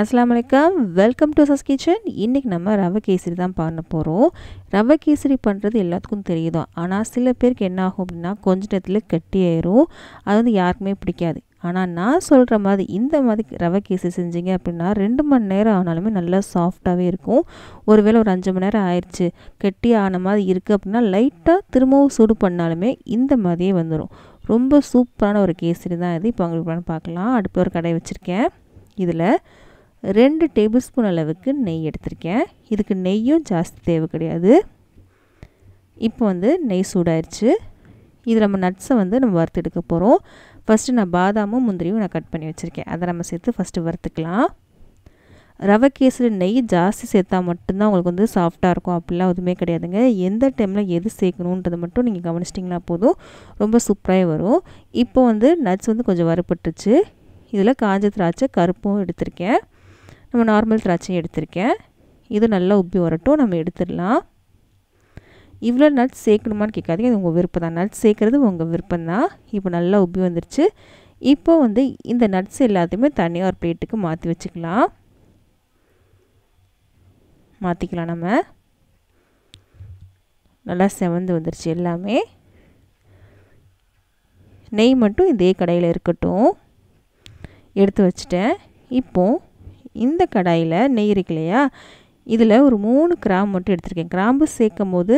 அஸ்லாம் வலைக்கம் welcome to சஸ் kitchen இன்றைக்கி நம்ம ரவை கேசரி தான் பண்ண போகிறோம் ரவை கேசரி பண்ணுறது எல்லாத்துக்கும் தெரியுதோ ஆனால் சில பேருக்கு என்ன ஆகும் அப்படின்னா கொஞ்ச நேரத்தில் கட்டி ஆயிரும் அது வந்து யாருக்குமே பிடிக்காது ஆனால் நான் சொல்கிற மாதிரி இந்த மாதிரி ரவை கேசரி செஞ்சீங்க அப்படின்னா ரெண்டு மணி நேரம் ஆனாலுமே நல்லா சாஃப்டாகவே இருக்கும் ஒருவேளை ஒரு அஞ்சு மணி நேரம் ஆயிடுச்சு கெட்டி ஆன மாதிரி இருக்குது அப்படின்னா லைட்டாக திரும்பவும் சூடு பண்ணாலுமே இந்த மாதிரியே வந்துடும் ரொம்ப சூப்பரான ஒரு கேசரி தான் இது இப்போ உங்களுக்கு பார்க்கலாம் அடுப்பு ஒரு கடை வச்சுருக்கேன் இதில் ரெண்டு டேபிள் ஸ்பூன் அளவுக்கு நெய் எடுத்திருக்கேன் இதுக்கு நெய்யும் ஜாஸ்தி தேவை கிடையாது இப்போ வந்து நெய் சூடாயிருச்சு இதில் நம்ம நட்ஸை வந்து நம்ம வறுத்து எடுக்க போகிறோம் ஃபஸ்ட்டு நான் பாதாமும் முந்திரியும் நான் கட் பண்ணி வச்சுருக்கேன் அதை நம்ம சேர்த்து ஃபஸ்ட்டு வறுத்துக்கலாம் ரவை கேஸில் நெய் ஜாஸ்தி சேர்த்தா மட்டும்தான் உங்களுக்கு வந்து சாஃப்டாக இருக்கும் அப்படிலாம் எதுவுமே கிடையாதுங்க எந்த டைமில் எது சேர்க்கணுன்றதை மட்டும் நீங்கள் கவனிச்சிட்டிங்கன்னா போதும் ரொம்ப சூப்பராக வரும் இப்போ வந்து நட்ஸ் வந்து கொஞ்சம் வறுப்பட்டுச்சு இதில் காஞ்ச திராட்சை கருப்பும் எடுத்திருக்கேன் நம்ம நார்மல் திராட்சையும் எடுத்திருக்கேன் இது நல்லா உப்பி வரட்டும் நம்ம எடுத்துடலாம் இவ்வளோ நட்ஸ் சேர்க்கணுமான்னு கேட்காதீங்க இது உங்கள் விருப்பம் தான் நட்ஸ் சேர்க்குறது உங்கள் விருப்பம் தான் இப்போ நல்லா உப்பி வந்துருச்சு இப்போ வந்து இந்த நட்ஸ் எல்லாத்தையுமே தனியாக ஒரு பிளேட்டுக்கு மாற்றி வச்சுக்கலாம் மாற்றிக்கலாம் நம்ம நல்லா செவந்து வந்துருச்சு எல்லாமே நெய் மட்டும் இதே கடையில் இருக்கட்டும் எடுத்து வச்சுட்டேன் இப்போது இந்த கடாயில் நெய் இருக்கு இல்லையா இதில் ஒரு மூணு கிராம் மட்டும் எடுத்திருக்கேன் கிராம்பு சேர்க்கும் போது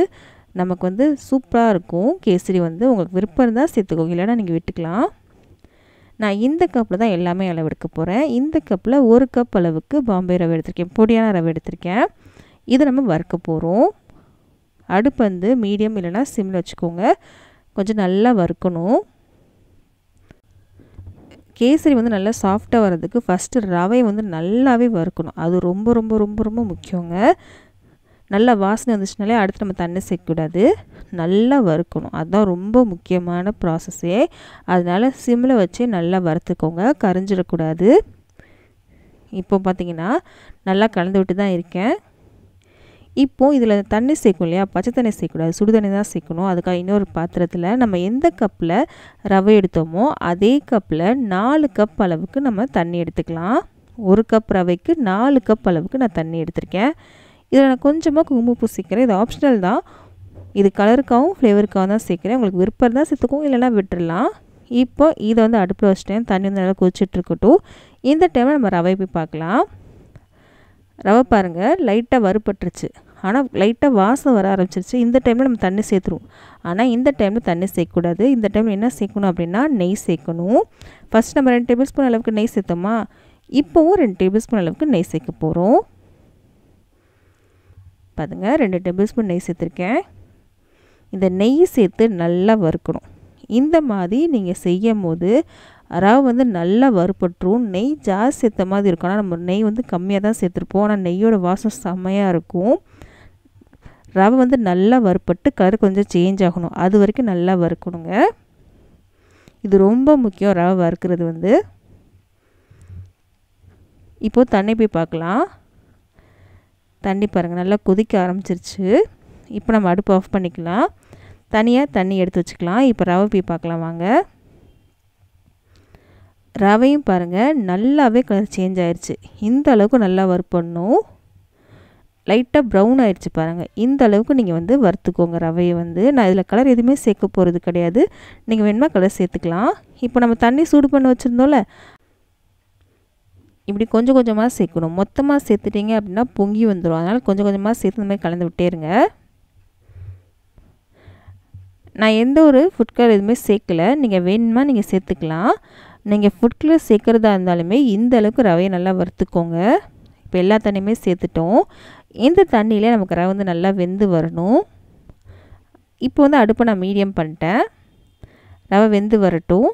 நமக்கு வந்து சூப்பராக இருக்கும் கேசரி வந்து உங்களுக்கு விருப்பம் இருந்தால் சேர்த்துக்கோங்க இல்லைன்னா நீங்கள் விட்டுக்கலாம் நான் இந்த கப்பில் தான் எல்லாமே அளவு எடுக்க போகிறேன் இந்த கப்பில் ஒரு கப் அளவுக்கு பாம்பே ரவை எடுத்திருக்கேன் பொடியான ரவை எடுத்திருக்கேன் இதை நம்ம வறுக்க போகிறோம் அடுப்பு வந்து மீடியம் இல்லைனா சிம்மில் வச்சுக்கோங்க கொஞ்சம் நல்லா வறுக்கணும் கேசரி வந்து நல்லா சாஃப்டாக வர்றதுக்கு ஃபஸ்ட்டு ரவை வந்து நல்லாவே வறுக்கணும் அது ரொம்ப ரொம்ப ரொம்ப ரொம்ப முக்கியங்க நல்லா வாசனை வந்துச்சுனாலே அடுத்து நம்ம தண்ணி சேர்க்கக்கூடாது நல்லா வறுக்கணும் அதுதான் ரொம்ப முக்கியமான ப்ராசஸ்ஸே அதனால் சிம்மில் வச்சு நல்லா வறுத்துக்கோங்க கரைஞ்சிடக்கூடாது இப்போ பார்த்திங்கன்னா நல்லா கலந்து விட்டு தான் இருக்கேன் இப்போது இதில் தண்ணி சேர்க்கணும் இல்லையா பச்சை தண்ணி சேர்க்கக்கூடாது சுடுதண்ணி தான் சேர்க்கணும் அதுக்காக இன்னொரு பாத்திரத்தில் நம்ம எந்த கப்பில் ரவை எடுத்தோமோ அதே கப்பில் நாலு கப் அளவுக்கு நம்ம தண்ணி எடுத்துக்கலாம் ஒரு கப் ரவைக்கு நாலு கப் அளவுக்கு நான் தண்ணி எடுத்திருக்கேன் இதில் நான் கொஞ்சமாக குங்குமப்பூ சேர்க்குறேன் இது ஆப்ஷனல் தான் இது கலருக்காகவும் ஃப்ளேவருக்காகவும் தான் சேர்க்குறேன் உங்களுக்கு விருப்பம் தான் சேர்த்துக்கும் இல்லைனா விட்டுடலாம் இப்போ இதை வந்து அடுப்பில் வச்சுட்டேன் தண்ணி வந்து நல்லா கொதிச்சிட்ருக்கட்டும் இந்த டைமில் நம்ம ரவை போய் பார்க்கலாம் ரவை பாருங்கள் லைட்டாக வறுபட்டுருச்சு ஆனால் லைட்டாக வாசம் வர ஆரம்பிச்சிருச்சு இந்த டைமில் நம்ம தண்ணி சேர்த்துருவோம் ஆனால் இந்த டைமில் தண்ணி சேர்க்கக்கூடாது இந்த டைமில் என்ன சேர்க்கணும் அப்படின்னா நெய் சேர்க்கணும் ஃபஸ்ட் நம்ம ரெண்டு டேபிள் ஸ்பூன் அளவுக்கு நெய் சேர்த்தோமா இப்போவும் ரெண்டு டேபிள் ஸ்பூன் அளவுக்கு நெய் சேர்க்க போகிறோம் பாருங்க ரெண்டு டேபிள் ஸ்பூன் நெய் சேர்த்துருக்கேன் இந்த நெய் சேர்த்து நல்லா வறுக்கணும் இந்த மாதிரி நீங்கள் செய்யும் போது ரவை வந்து நல்லா வறுப்பட்டுரும் நெய் ஜாஸ்தி சேர்த்த மாதிரி இருக்கும் ஆனால் நம்ம நெய் வந்து கம்மியாக தான் சேர்த்துருப்போம் ஆனால் நெய்யோட வாசம் செம்மையாக இருக்கும் ரவை வந்து நல்லா வறுப்பட்டு கரு கொஞ்சம் சேஞ்ச் ஆகணும் அது வரைக்கும் நல்லா வறுக்கணுங்க இது ரொம்ப முக்கியம் ரவை வறுக்கிறது வந்து இப்போது தண்ணி போய் பார்க்கலாம் தண்ணி பாருங்கள் நல்லா கொதிக்க ஆரம்பிச்சிருச்சு இப்போ நம்ம அடுப்பு ஆஃப் பண்ணிக்கலாம் தனியாக தண்ணி எடுத்து வச்சுக்கலாம் இப்போ ரவை போய் பார்க்கலாம் வாங்க ரவையும் பாருங்கள் நல்லாவே கலர் சேஞ்ச் ஆயிடுச்சு இந்த அளவுக்கு நல்லா ஒர்க் பண்ணும் லைட்டாக ப்ரௌன் ஆயிடுச்சு பாருங்கள் இந்த அளவுக்கு நீங்கள் வந்து வறுத்துக்கோங்க ரவையை வந்து நான் இதில் கலர் எதுவுமே சேர்க்க போகிறது கிடையாது நீங்கள் வேணுமா கலர் சேர்த்துக்கலாம் இப்போ நம்ம தண்ணி சூடு பண்ணி வச்சுருந்தோம்ல இப்படி கொஞ்சம் கொஞ்சமாக சேர்க்கணும் மொத்தமாக சேர்த்துட்டிங்க அப்படின்னா பொங்கி வந்துடும் அதனால் கொஞ்சம் கொஞ்சமாக சேர்த்து இந்த மாதிரி கலந்து விட்டே இருங்க நான் எந்த ஒரு ஃபுட் கலர் எதுவுமே சேர்க்கலை நீங்கள் வேணுமா நீங்கள் சேர்த்துக்கலாம் நீங்கள் ஃபுட் கலர் சேர்க்குறதா இருந்தாலுமே இந்த அளவுக்கு ரவையை நல்லா வறுத்துக்கோங்க இப்போ எல்லா தண்ணியுமே சேர்த்துட்டோம் இந்த தண்ணியிலே நமக்கு ரவை வந்து நல்லா வெந்து வரணும் இப்போ வந்து அடுப்பை நான் மீடியம் பண்ணிட்டேன் ரவை வெந்து வரட்டும்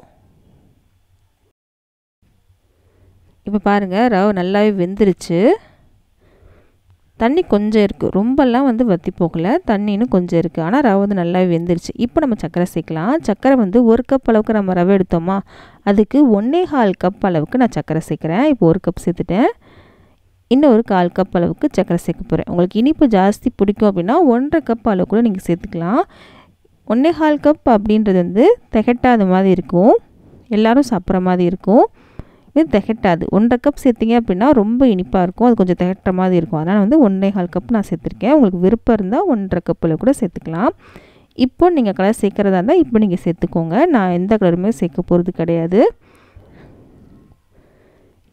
இப்போ பாருங்கள் ரவை நல்லாவே வெந்துருச்சு தண்ணி கொஞ்சம் இருக்குது ரொம்பலாம் வந்து வற்றி போகல தண்ணின்னு கொஞ்சம் இருக்குது ஆனால் ரவை வந்து நல்லாவே வெந்துருச்சு இப்போ நம்ம சக்கரை சேர்க்கலாம் சக்கரை வந்து ஒரு கப் அளவுக்கு நம்ம ரவை எடுத்தோமா அதுக்கு ஒன்றே கால் கப் அளவுக்கு நான் சக்கரை சேர்க்குறேன் இப்போ ஒரு கப் சேர்த்துட்டேன் இன்னும் ஒரு கால் கப் அளவுக்கு சர்க்கரை சேர்க்க போகிறேன் உங்களுக்கு இனிப்பு ஜாஸ்தி பிடிக்கும் அப்படின்னா ஒன்றரை கப் அளவு கூட நீங்கள் சேர்த்துக்கலாம் ஒன்றே கால் கப் அப்படின்றது வந்து திகட்டாத மாதிரி இருக்கும் எல்லோரும் சாப்பிட்ற மாதிரி இருக்கும் இது திகட்டாது ஒன்றரை கப் சேர்த்திங்க அப்படின்னா ரொம்ப இனிப்பாக இருக்கும் அது கொஞ்சம் திகட்டுற மாதிரி இருக்கும் அதனால் வந்து ஒன்றே கால் கப் நான் சேர்த்துருக்கேன் உங்களுக்கு விருப்பம் இருந்தால் ஒன்றரை கப்பில் கூட சேர்த்துக்கலாம் இப்போ நீங்கள் கலர் சேர்க்குறதா இருந்தால் இப்போ நீங்கள் சேர்த்துக்கோங்க நான் எந்த கலருமே சேர்க்க போகிறது கிடையாது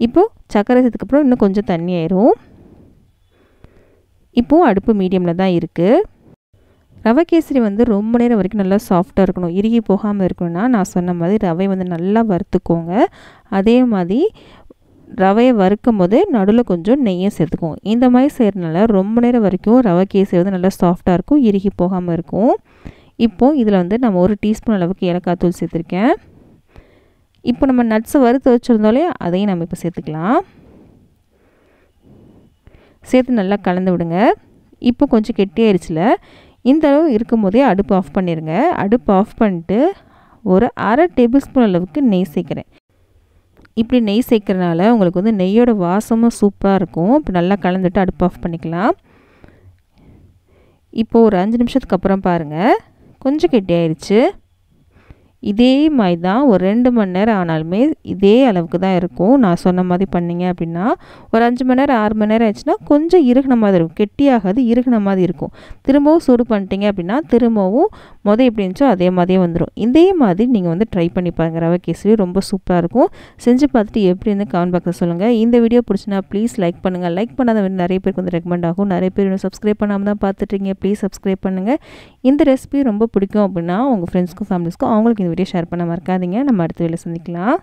இப்போது சக்கரை சேர்த்துக்கப்புறம் இன்னும் கொஞ்சம் தண்ணி ஆயிரும் இப்போது அடுப்பு மீடியமில் தான் இருக்குது ரவை கேசரி வந்து ரொம்ப நேரம் வரைக்கும் நல்லா சாஃப்டாக இருக்கணும் இறுகி போகாமல் இருக்கணும்னா நான் சொன்ன மாதிரி ரவை வந்து நல்லா வறுத்துக்கோங்க அதே மாதிரி ரவையை வறுக்கும் போது நடுவில் கொஞ்சம் நெய்யை சேர்த்துக்குவோம் இந்த மாதிரி செய்கிறதுனால ரொம்ப நேரம் வரைக்கும் ரவை கேசரி வந்து நல்லா சாஃப்டாக இருக்கும் இறுகி போகாமல் இருக்கும் இப்போது இதில் வந்து நம்ம ஒரு டீஸ்பூன் அளவுக்கு ஏலக்காய் தூள் சேர்த்துருக்கேன் இப்போ நம்ம நட்ஸை வறுத்து வச்சுருந்தோம் இல்லையா அதையும் நம்ம இப்போ சேர்த்துக்கலாம் சேர்த்து நல்லா கலந்து விடுங்க இப்போ கொஞ்சம் கெட்டியாயிருச்சுல இந்த அளவு இருக்கும் போதே அடுப்பு ஆஃப் பண்ணிடுங்க அடுப்பு ஆஃப் பண்ணிட்டு ஒரு அரை டேபிள் ஸ்பூன் அளவுக்கு நெய் சேர்க்குறேன் இப்படி நெய் சேர்க்குறனால உங்களுக்கு வந்து நெய்யோட வாசமும் சூப்பராக இருக்கும் இப்போ நல்லா கலந்துட்டு அடுப்பு ஆஃப் பண்ணிக்கலாம் இப்போது ஒரு அஞ்சு நிமிஷத்துக்கு அப்புறம் பாருங்கள் கொஞ்சம் கெட்டியாயிருச்சு இதே மாதிரி தான் ஒரு ரெண்டு மணி நேரம் ஆனாலுமே இதே அளவுக்கு தான் இருக்கும் நான் சொன்ன மாதிரி பண்ணிங்க அப்படின்னா ஒரு அஞ்சு மணி நேரம் ஆறு மணி நேரம் ஆச்சுன்னா கொஞ்சம் இறுகின மாதிரி இருக்கும் கெட்டியாகாது இறுகின மாதிரி இருக்கும் திரும்பவும் சூடு பண்ணிட்டீங்க அப்படின்னா திரும்பவும் மொதல் எப்படி இருந்துச்சோ அதே மாதிரியே வந்துடும் இதே மாதிரி நீங்கள் வந்து ட்ரை பண்ணி பாருங்க ரவை கேசரி ரொம்ப சூப்பராக இருக்கும் செஞ்சு பார்த்துட்டு எப்படி இருந்து கமெண்ட் பாக்ஸில் சொல்லுங்கள் இந்த வீடியோ பிடிச்சினா ப்ளீஸ் லைக் பண்ணுங்கள் லைக் பண்ணாத நிறைய பேருக்கு வந்து ரெக்கமெண்ட் ஆகும் நிறைய பேர் இன்னும் சப்ஸ்கிரைப் பண்ணாமல் தான் பார்த்துட்ருக்கீங்க ப்ளீஸ் சப்ஸ்கிரைப் பண்ணுங்கள் இந்த ரெசிபி ரொம்ப பிடிக்கும் அப்படின்னா உங்கள் ஃப்ரெண்ட்ஸ்க்கும் ஃபேமிலிஸ்க்கும் அவங்களுக்கு வீடியோ ஷேர் பண்ண மறக்காதீங்க நம்ம அடுத்த வீடியோ சந்திக்கலாம்